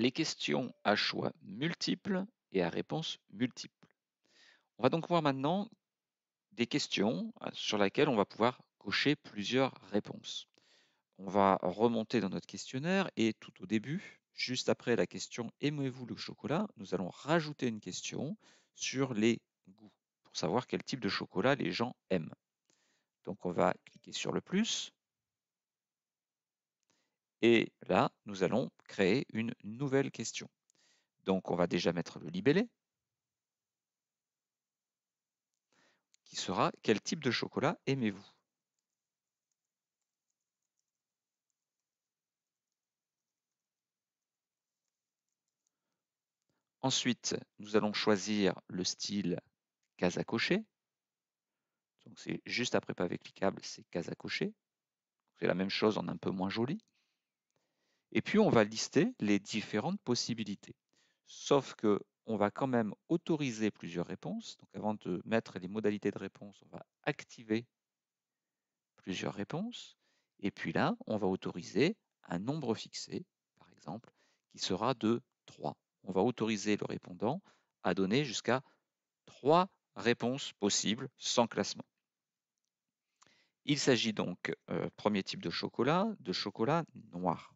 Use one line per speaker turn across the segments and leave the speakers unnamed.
les questions à choix multiples et à réponses multiples. On va donc voir maintenant des questions euh, sur lesquelles on va pouvoir cocher plusieurs réponses. On va remonter dans notre questionnaire et tout au début, juste après la question Aimez-vous le chocolat nous allons rajouter une question sur les goûts pour savoir quel type de chocolat les gens aiment. Donc on va cliquer sur le plus, et là, nous allons créer une nouvelle question. Donc, on va déjà mettre le libellé, qui sera « Quel type de chocolat aimez-vous » Ensuite, nous allons choisir le style case à cocher. Donc c'est juste après avec cliquable, c'est case à cocher. C'est la même chose en un peu moins joli. Et puis, on va lister les différentes possibilités. Sauf que on va quand même autoriser plusieurs réponses. Donc, avant de mettre les modalités de réponse, on va activer plusieurs réponses. Et puis là, on va autoriser un nombre fixé, par exemple, qui sera de 3. On va autoriser le répondant à donner jusqu'à 3 réponses possibles sans classement. Il s'agit donc, euh, premier type de chocolat, de chocolat noir.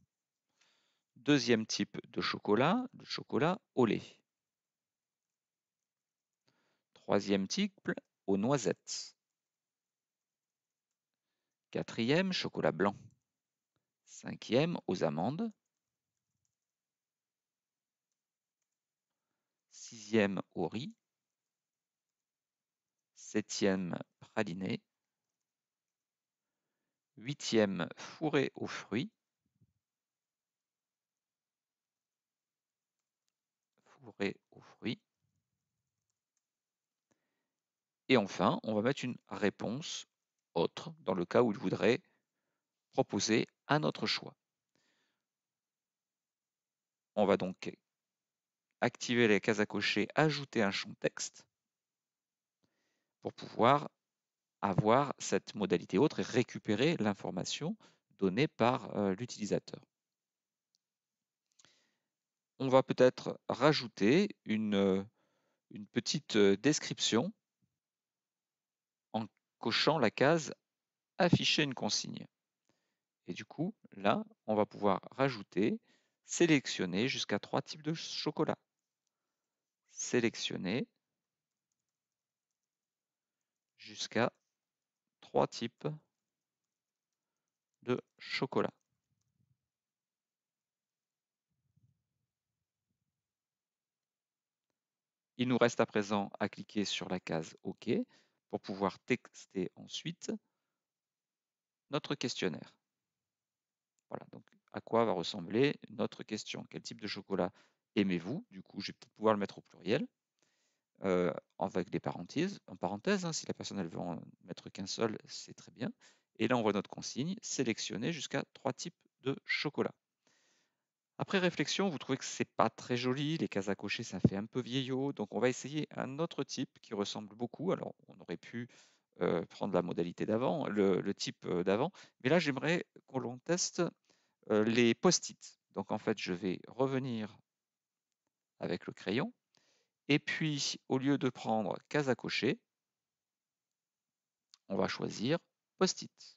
Deuxième type de chocolat, le chocolat au lait. Troisième type, aux noisettes. Quatrième, chocolat blanc. Cinquième, aux amandes. Sixième, au riz. Septième, praliné. Huitième, fourré aux fruits. Et enfin, on va mettre une réponse autre dans le cas où il voudrait proposer un autre choix. On va donc activer les cases à cocher Ajouter un champ texte pour pouvoir avoir cette modalité autre et récupérer l'information donnée par euh, l'utilisateur on va peut-être rajouter une, euh, petite description en cochant la case afficher une consigne. Et du coup, là, on va pouvoir rajouter, sélectionner jusqu'à trois types de chocolat. Sélectionner jusqu'à trois types de chocolat. Il nous reste à présent à cliquer sur la case OK pour pouvoir texter ensuite notre questionnaire. Voilà, donc à quoi va ressembler notre question Quel type de chocolat aimez-vous Du coup, je vais peut-être pouvoir le mettre au pluriel euh, avec des parenthèses. En parenthèse, hein, si la personne ne veut en mettre qu'un seul, c'est très bien. Et là, on voit notre consigne sélectionner jusqu'à trois types de chocolat. Après réflexion, vous trouvez que c'est pas très joli, les cases à cocher, ça fait un peu vieillot, donc on va essayer un autre type qui ressemble beaucoup. Alors, on aurait pu euh, prendre la modalité d'avant, le, type euh, d'avant, mais là, j'aimerais qu'on l'on teste euh, les post-it. Donc, en fait, je vais revenir avec le crayon, et puis, au lieu de prendre case à cocher, on va choisir post-it.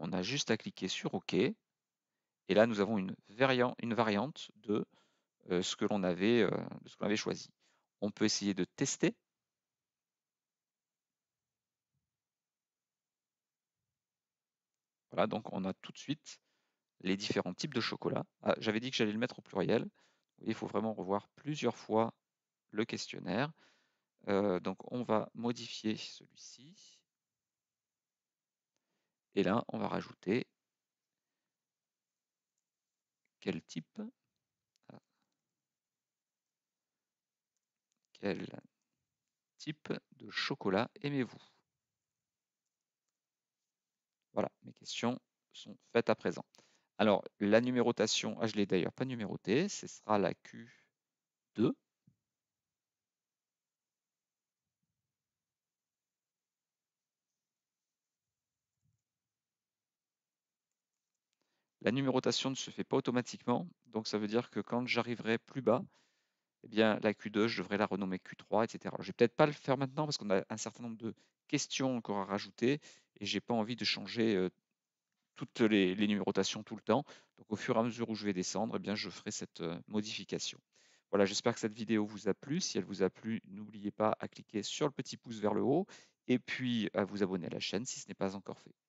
On a juste à cliquer sur OK, et là, nous avons une, variante euh, euh, de ce que l'on avait, choisi. On peut essayer de tester. Voilà, donc on a tout de suite les différents types de chocolat. Ah, j'avais dit que j'allais le mettre au pluriel. Il faut vraiment revoir plusieurs fois le questionnaire. Euh, donc on va modifier celui-ci. Et là, on va rajouter quel type ah. Quel type de chocolat aimez-vous Voilà, mes questions sont faites à présent. Alors, la numérotation, je ah, je l'ai d'ailleurs pas numérotée, ce sera la Q2. La numérotation ne se fait pas automatiquement, donc ça veut dire que quand j'arriverai plus bas, eh bien, la Q2, je devrais la renommer Q3, etc. je ne vais peut-être pas le faire maintenant parce qu'on a un certain nombre de questions encore à rajouter et je n'ai pas envie de changer euh, toutes les, numérotations tout le temps. Donc, au fur et à mesure où je vais descendre, eh bien, je ferai cette euh, modification. Voilà, j'espère que cette vidéo vous a plu. Si elle vous a plu, n'oubliez pas à cliquer sur le petit pouce vers le haut et puis à vous abonner à la chaîne si ce n'est pas encore fait.